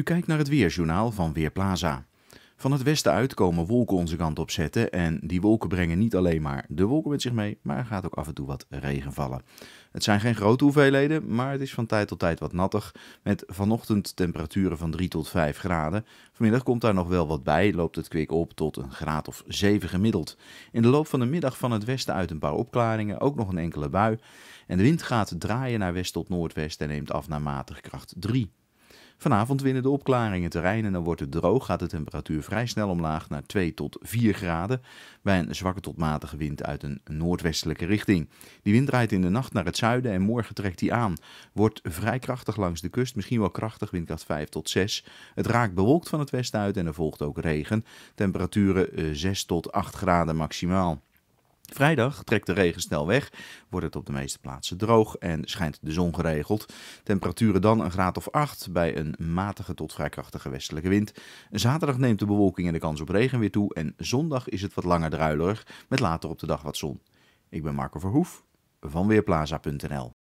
U kijkt naar het weerjournaal van Weerplaza. Van het westen uit komen wolken onze kant op zetten en die wolken brengen niet alleen maar de wolken met zich mee, maar er gaat ook af en toe wat regen vallen. Het zijn geen grote hoeveelheden, maar het is van tijd tot tijd wat nattig met vanochtend temperaturen van 3 tot 5 graden. Vanmiddag komt daar nog wel wat bij, loopt het kwik op tot een graad of 7 gemiddeld. In de loop van de middag van het westen uit een paar opklaringen, ook nog een enkele bui. En de wind gaat draaien naar west tot noordwest en neemt af naar matig kracht 3. Vanavond winnen de opklaringen terrein en dan wordt het droog. Gaat de temperatuur vrij snel omlaag naar 2 tot 4 graden. Bij een zwakke tot matige wind uit een noordwestelijke richting. Die wind draait in de nacht naar het zuiden en morgen trekt hij aan. Wordt vrij krachtig langs de kust, misschien wel krachtig, windkracht 5 tot 6. Het raakt bewolkt van het westen uit en er volgt ook regen. Temperaturen 6 eh, tot 8 graden maximaal. Vrijdag trekt de regen snel weg, wordt het op de meeste plaatsen droog en schijnt de zon geregeld. Temperaturen dan een graad of 8 bij een matige tot vrij krachtige westelijke wind. Zaterdag neemt de bewolking en de kans op regen weer toe en zondag is het wat langer druilerig met later op de dag wat zon. Ik ben Marco Verhoef van Weerplaza.nl